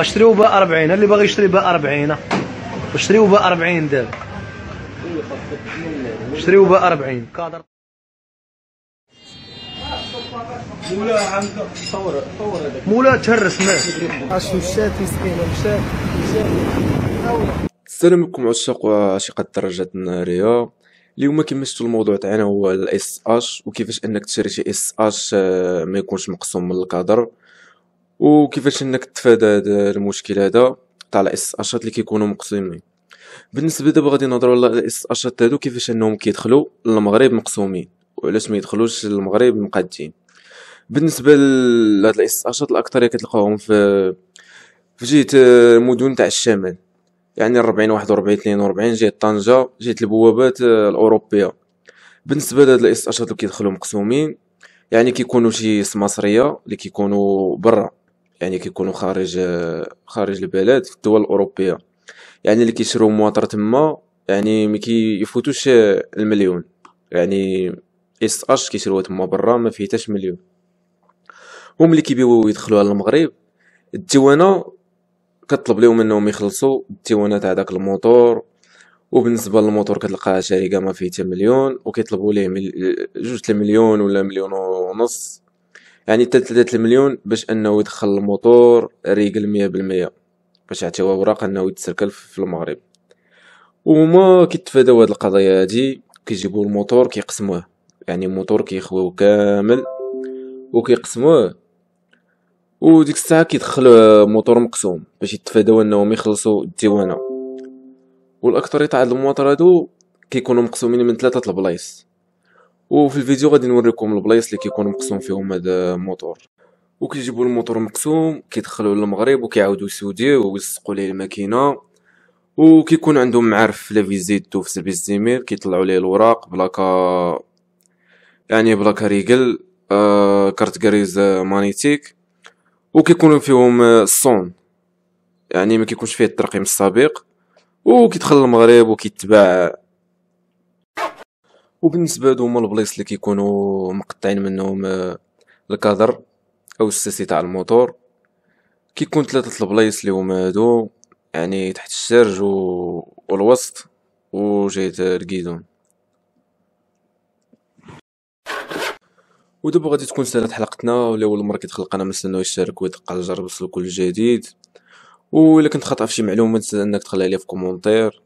اشتريو ب 40 اللي باغي يشتري ب 40 اشتريو ب 40 دابا اشتريو ب 40 كادر مولا عندك صور صور هذاك مولا تهرس ماه الشات مسكينه مشات السلام عليكم عشاق وعاشقات الدرجات الناريه اليوم كما شفتوا الموضوع تاعنا هو الاس اش وكيفاش انك تشري شي اس اش آه، ما يكونش مقسوم من الكادر وكيفاش انك تتفادى هذا المشكل هذا تاع الاس اشات اللي كيكونوا مقسومين بالنسبه دابا غادي نهضروا على الاس اشات هادو كيفاش انهم كيدخلوا للمغرب مقسومين وعلاش ما يدخلوش للمغرب مقادين بالنسبه لهاد الاس اشات الاكثريه كتلقاوهم في في جهه المدن تاع الشمال يعني 40 41 42 جهه طنجه جهه البوابات الاوروبيه بالنسبه لهاد الاس اشات اللي كيدخلوا مقسومين يعني كيكونوا شي مصريه اللي كيكونوا برا يعني كيكونوا خارج خارج البلاد في الدول الاوروبيه يعني اللي كيشرو مواطر تما يعني ما كيفوتوش المليون يعني اس اش كيشروها تما برا ما تاش مليون هم اللي كيبيو يدخلوها للمغرب الديوانه كطلب لهم انهم يخلصوا الديوانه تاع داك الموتور وبالنسبه للموتور كتلقاها شركه ما فيه حتى مليون وكيطلبوا ليه جوج مليون ولا مليون ونص يعني حتى المليون باش انه يدخل الموتور ريقل مية بالمية باش يعطيو اوراق انه يتسركل في المغرب وما كيتفاداو هاد القضايا هادي كيجيبو الموتور كيقسموه يعني الموتور كيخويو كامل وكيقسموه وديك الساعه كيدخل موتور مقسوم باش يتفاداو انهم يخلصوا الديوانه والاكثريه تاع هاد المواتر هادو كيكونوا مقسومين من ثلاثه البلايص وفي الفيديو غادي نوريكم البلايص اللي كيكون مقسوم فيهم هذا الموتور وكيجيبوا الموتور مقسوم كيدخلوا للمغرب وكيعاودوا يسوديه ويلصقوا ليه الماكينه وكيكون عندهم معارف في لافيزيتو في سيرفيس زيمير كيطلعوا ليه الوراق بلاكا يعني بلاكا ريجل آه كارت غريز مانيتيك وكيكون فيهم الصون يعني ما كيكونش فيه الترقيم السابق وكيدخل للمغرب وكيتباع وبالنسبه هادو هما البلايص اللي كيكونوا مقطعين منهم آه، الكادر او الساسي تاع الموتور كيكون ثلاثه البلايص اللي هما هادو يعني تحت السرج و... والوسط وجيت الكيدون ودابا غادي تكون سالات حلقتنا ولا اول مره كيدخل القناه ما تنساو يشارك ويدق على الجرس لكل جديد الا كنت خاطئ في شي معلومه تنسى انك تخلي عليها في كومونتير